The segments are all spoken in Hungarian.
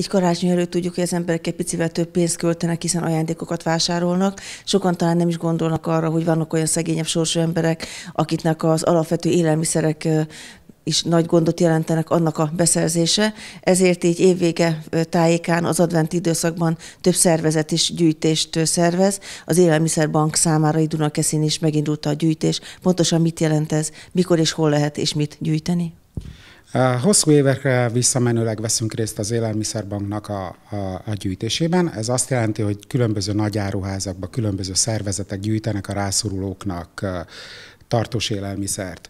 Így karácsony előtt tudjuk, hogy az emberek egy picivel több pénzt költenek, hiszen ajándékokat vásárolnak. Sokan talán nem is gondolnak arra, hogy vannak olyan szegényebb sorsú emberek, akiknek az alapvető élelmiszerek is nagy gondot jelentenek annak a beszerzése, ezért így évvége tájékán az adventi időszakban több szervezet is gyűjtést szervez. Az Élelmiszerbank számára Dunakeszin is megindult a gyűjtés. Pontosan mit jelent ez, mikor és hol lehet és mit gyűjteni? Hosszú évekre visszamenőleg veszünk részt az Élelmiszerbanknak a, a, a gyűjtésében. Ez azt jelenti, hogy különböző nagyáruházakba különböző szervezetek gyűjtenek a rászorulóknak tartós élelmiszert.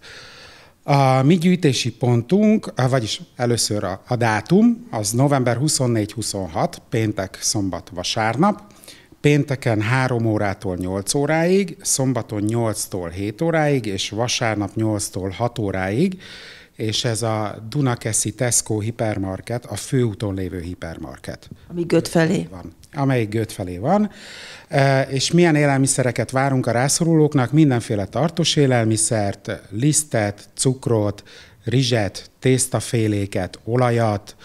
A mi gyűjtési pontunk, vagyis először a, a dátum, az november 24-26, péntek, szombat, vasárnap. Pénteken 3 órától 8 óráig, szombaton 8-tól 7 óráig, és vasárnap 8-tól 6 óráig és ez a Dunakeszi Tesco hipermarket, a főúton lévő hipermarket. Ami Göt felé. Van, amelyik Göt felé van, e, és milyen élelmiszereket várunk a rászorulóknak, mindenféle tartós élelmiszert, lisztet, cukrot, rizset, tésztaféléket, olajat,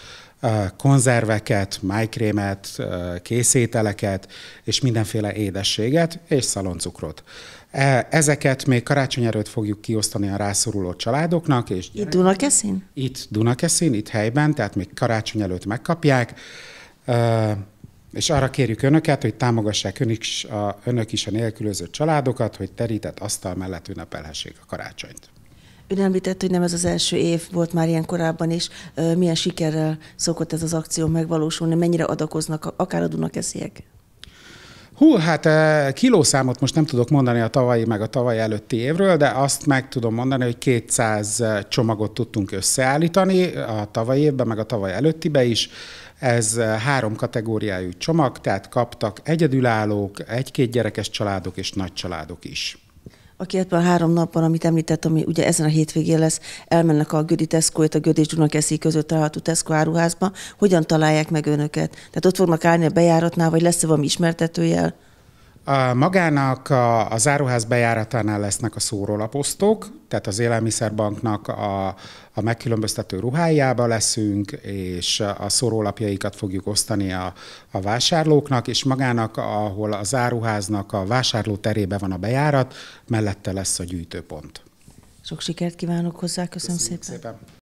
konzerveket, májkrémet, készételeket és mindenféle édességet és szaloncukrot. E, ezeket még karácsony előtt fogjuk kiosztani a rászoruló családoknak. És itt Dunakeszin? Itt Dunakeszin, itt helyben, tehát még karácsony előtt megkapják. És arra kérjük önöket, hogy támogassák önök is a, önök is a nélkülözött családokat, hogy terített asztal mellett ünnepelhessék a karácsonyt. Ön említett, hogy nem ez az első év, volt már ilyen korábban is. Milyen sikerrel szokott ez az akció megvalósulni? Mennyire adakoznak akár a Dunakesziek? Hú, hát e, kilószámot most nem tudok mondani a tavalyi meg a tavaly előtti évről, de azt meg tudom mondani, hogy 200 e, csomagot tudtunk összeállítani a tavalyi évben, meg a tavaly előttibe is. Ez e, három kategóriájú csomag, tehát kaptak egyedülállók, egy-két gyerekes családok és nagy családok is. A három napban, amit említettem, ami ugye ezen a hétvégén lesz, elmennek a Gödi tesco a Gödi és Dunakeszi között található Tesco áruházba. Hogyan találják meg önöket? Tehát ott fognak állni a bejáratnál, vagy lesz-e valami ismertetőjel? A magának a, a áruház bejáratánál lesznek a szórólaposztók, tehát az élelmiszerbanknak a, a megkülönböztető ruhájába leszünk, és a szórólapjaikat fogjuk osztani a, a vásárlóknak, és magának, ahol a záróháznak a vásárló terébe van a bejárat, mellette lesz a gyűjtőpont. Sok sikert kívánok hozzá, köszönöm Köszönjük szépen! szépen.